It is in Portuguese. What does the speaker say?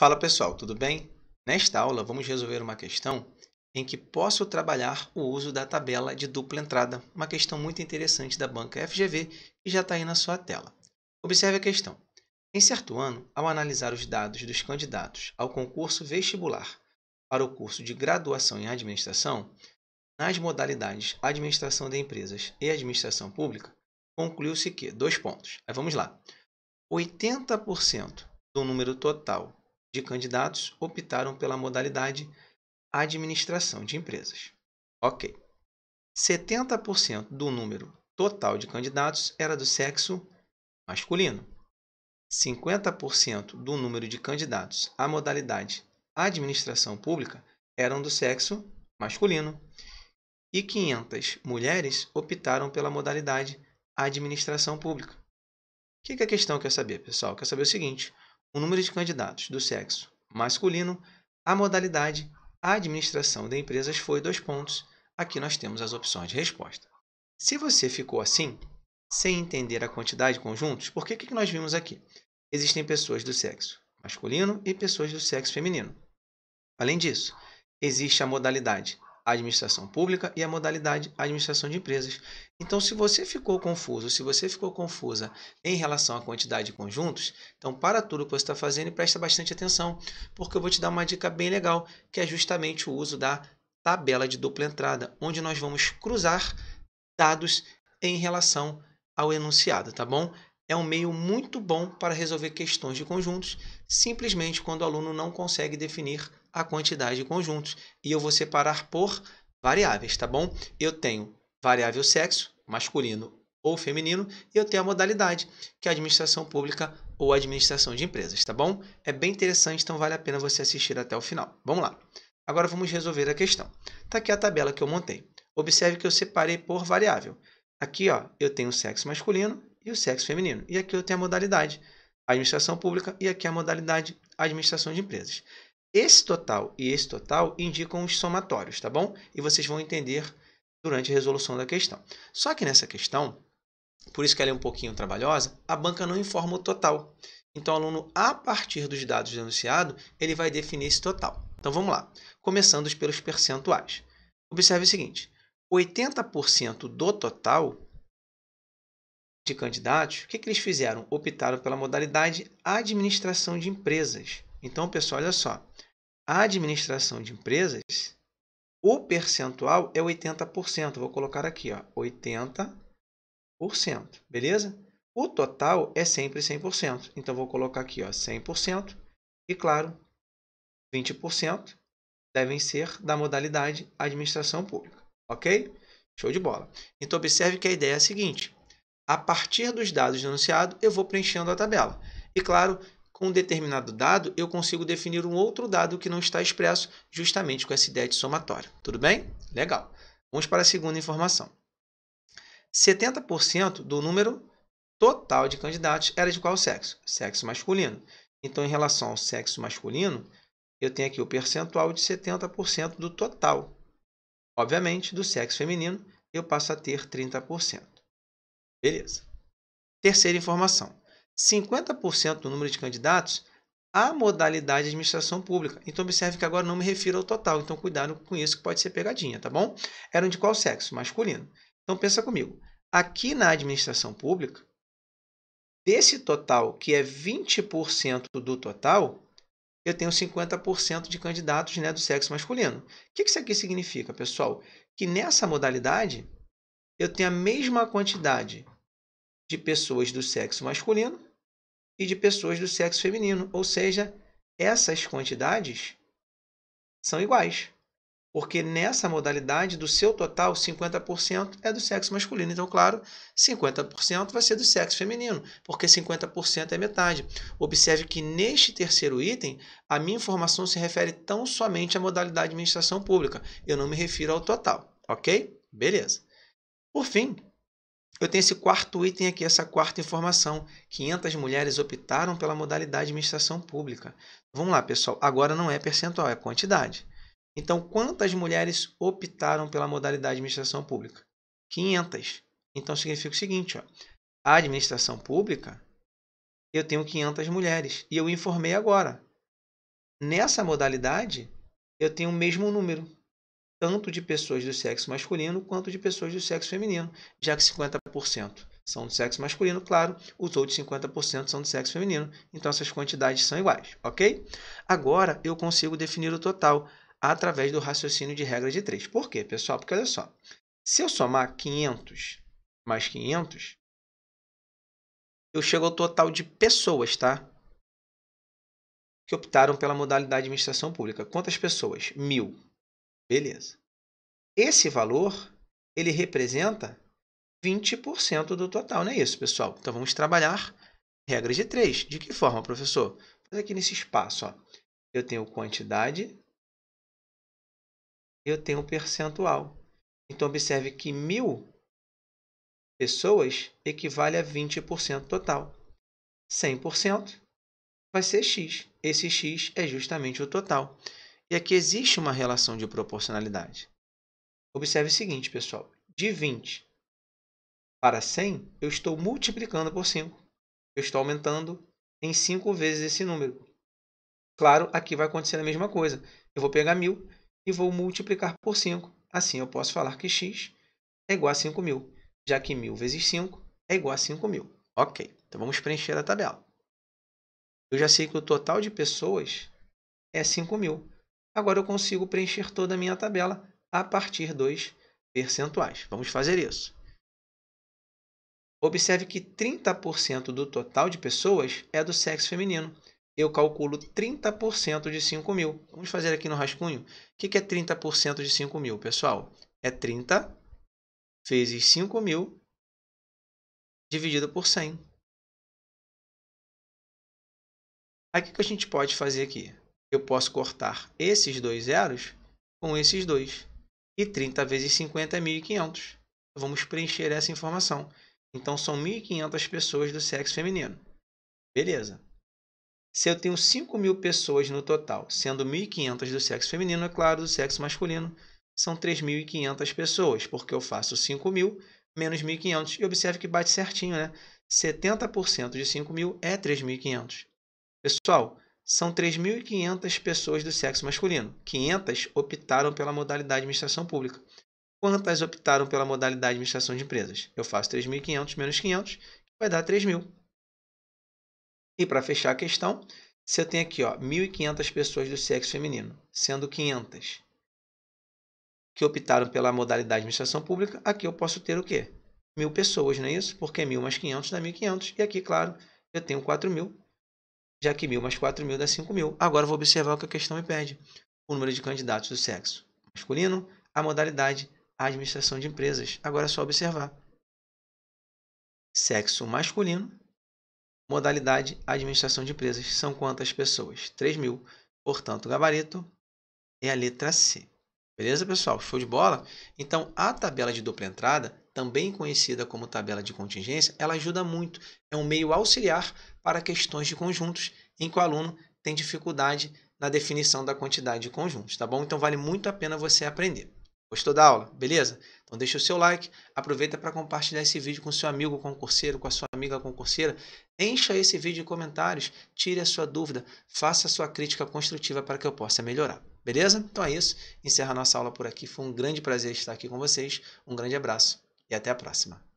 Fala pessoal, tudo bem? Nesta aula vamos resolver uma questão em que posso trabalhar o uso da tabela de dupla entrada, uma questão muito interessante da banca FGV que já está aí na sua tela. Observe a questão. Em certo ano, ao analisar os dados dos candidatos ao concurso vestibular para o curso de graduação em administração, nas modalidades administração de empresas e administração pública, concluiu-se que, dois pontos, aí vamos lá, 80% do número total de candidatos optaram pela modalidade administração de empresas. Ok. 70% do número total de candidatos era do sexo masculino. 50% do número de candidatos à modalidade administração pública eram do sexo masculino. E 500 mulheres optaram pela modalidade administração pública. O que, que é a questão quer saber, pessoal? Quer saber o seguinte: o número de candidatos do sexo masculino, a modalidade, a administração de empresas foi dois pontos. Aqui nós temos as opções de resposta. Se você ficou assim, sem entender a quantidade de conjuntos, porque que que nós vimos aqui? Existem pessoas do sexo masculino e pessoas do sexo feminino. Além disso, existe a modalidade administração pública e a modalidade administração de empresas. Então, se você ficou confuso, se você ficou confusa em relação à quantidade de conjuntos, então para tudo que você está fazendo e presta bastante atenção, porque eu vou te dar uma dica bem legal, que é justamente o uso da tabela de dupla entrada, onde nós vamos cruzar dados em relação ao enunciado, tá bom? É um meio muito bom para resolver questões de conjuntos, simplesmente quando o aluno não consegue definir a quantidade de conjuntos. E eu vou separar por variáveis, tá bom? Eu tenho variável sexo, masculino ou feminino, e eu tenho a modalidade, que é administração pública ou administração de empresas, tá bom? É bem interessante, então vale a pena você assistir até o final. Vamos lá. Agora vamos resolver a questão. Está aqui a tabela que eu montei. Observe que eu separei por variável. Aqui ó, eu tenho o sexo masculino e o sexo feminino. E aqui eu tenho a modalidade administração pública e aqui a modalidade administração de empresas. Esse total e esse total indicam os somatórios, tá bom? E vocês vão entender durante a resolução da questão. Só que nessa questão, por isso que ela é um pouquinho trabalhosa, a banca não informa o total. Então, o aluno, a partir dos dados do enunciado, ele vai definir esse total. Então, vamos lá. Começando pelos percentuais. Observe o seguinte, 80% do total de candidatos, o que, que eles fizeram? Optaram pela modalidade administração de empresas. Então, pessoal, olha só. A administração de empresas, o percentual é 80%. Vou colocar aqui, ó, 80%. Beleza? O total é sempre 100%. Então, vou colocar aqui, ó, 100%. E, claro, 20% devem ser da modalidade administração pública. Ok? Show de bola. Então, observe que a ideia é a seguinte. A partir dos dados denunciados, eu vou preenchendo a tabela. E, claro, com um determinado dado, eu consigo definir um outro dado que não está expresso, justamente com essa ideia de somatória. Tudo bem? Legal. Vamos para a segunda informação. 70% do número total de candidatos era de qual sexo? Sexo masculino. Então, em relação ao sexo masculino, eu tenho aqui o percentual de 70% do total. Obviamente, do sexo feminino, eu passo a ter 30%. Beleza. Terceira informação. 50% do número de candidatos à modalidade de administração pública. Então observe que agora não me refiro ao total, então cuidado com isso que pode ser pegadinha, tá bom? Eram de qual sexo? Masculino. Então pensa comigo. Aqui na administração pública, desse total, que é 20% do total, eu tenho 50% de candidatos né, do sexo masculino. O que isso aqui significa, pessoal? Que nessa modalidade, eu tenho a mesma quantidade de pessoas do sexo masculino e de pessoas do sexo feminino. Ou seja, essas quantidades são iguais. Porque nessa modalidade, do seu total, 50% é do sexo masculino. Então, claro, 50% vai ser do sexo feminino, porque 50% é metade. Observe que neste terceiro item, a minha informação se refere tão somente à modalidade de administração pública. Eu não me refiro ao total, ok? Beleza. Por fim, eu tenho esse quarto item aqui, essa quarta informação. 500 mulheres optaram pela modalidade de administração pública. Vamos lá, pessoal. Agora não é percentual, é quantidade. Então, quantas mulheres optaram pela modalidade de administração pública? 500. Então, significa o seguinte, ó. A administração pública, eu tenho 500 mulheres. E eu informei agora. Nessa modalidade, eu tenho o mesmo número, tanto de pessoas do sexo masculino quanto de pessoas do sexo feminino, já que 50% são do sexo masculino, claro, os outros 50% são do sexo feminino. Então essas quantidades são iguais, ok? Agora eu consigo definir o total através do raciocínio de regra de 3. Por quê, pessoal? Porque olha só, se eu somar 500 mais 500, eu chego ao total de pessoas, tá? Que optaram pela modalidade de administração pública. Quantas pessoas? Mil. Beleza. Esse valor, ele representa 20% do total, não é isso, pessoal? Então, vamos trabalhar regra de 3. De que forma, professor? Vou aqui nesse espaço. Ó. Eu tenho quantidade, eu tenho percentual. Então, observe que mil pessoas equivale a 20% total. 100% vai ser x. Esse x é justamente o total. E aqui existe uma relação de proporcionalidade. Observe o seguinte, pessoal: de 20 para 100, eu estou multiplicando por 5. Eu estou aumentando em 5 vezes esse número. Claro, aqui vai acontecer a mesma coisa. Eu vou pegar 1.000 e vou multiplicar por 5. Assim, eu posso falar que x é igual a 5.000, já que 1.000 vezes 5 é igual a 5.000. Ok, então vamos preencher a tabela. Eu já sei que o total de pessoas é 5.000. Agora eu consigo preencher toda a minha tabela a partir dos percentuais. Vamos fazer isso. Observe que 30% do total de pessoas é do sexo feminino. Eu calculo 30% de 5 mil. Vamos fazer aqui no rascunho. O que é 30% de 5 mil, pessoal? É 30 vezes 5 mil dividido por 100. Aí, o que a gente pode fazer aqui? Eu posso cortar esses dois zeros com esses dois. E 30 vezes 50 é 1.500. Vamos preencher essa informação. Então, são 1.500 pessoas do sexo feminino. Beleza. Se eu tenho 5.000 pessoas no total, sendo 1.500 do sexo feminino, é claro, do sexo masculino, são 3.500 pessoas, porque eu faço 5.000 menos 1.500. E observe que bate certinho, né? 70% de 5.000 é 3.500. Pessoal, são 3.500 pessoas do sexo masculino. 500 optaram pela modalidade de administração pública. Quantas optaram pela modalidade de administração de empresas? Eu faço 3.500 menos 500, que vai dar 3.000. E para fechar a questão, se eu tenho aqui 1.500 pessoas do sexo feminino, sendo 500 que optaram pela modalidade de administração pública, aqui eu posso ter o quê? 1.000 pessoas, não é isso? Porque 1.000 mais 500 dá 1.500. E aqui, claro, eu tenho 4.000 já que mil mais 4 mil dá 5 mil. Agora vou observar o que a questão me pede. O número de candidatos do sexo masculino, a modalidade, a administração de empresas. Agora é só observar. Sexo masculino, modalidade, administração de empresas. São quantas pessoas? 3 mil. Portanto, o gabarito é a letra C. Beleza, pessoal? Show de bola? Então, a tabela de dupla entrada também conhecida como tabela de contingência, ela ajuda muito, é um meio auxiliar para questões de conjuntos em que o aluno tem dificuldade na definição da quantidade de conjuntos, tá bom? Então vale muito a pena você aprender. Gostou da aula? Beleza? Então deixa o seu like, aproveita para compartilhar esse vídeo com seu amigo concurseiro, com a sua amiga concurseira. Encha esse vídeo de comentários, tire a sua dúvida, faça a sua crítica construtiva para que eu possa melhorar. Beleza? Então é isso. Encerra a nossa aula por aqui. Foi um grande prazer estar aqui com vocês. Um grande abraço e até a próxima.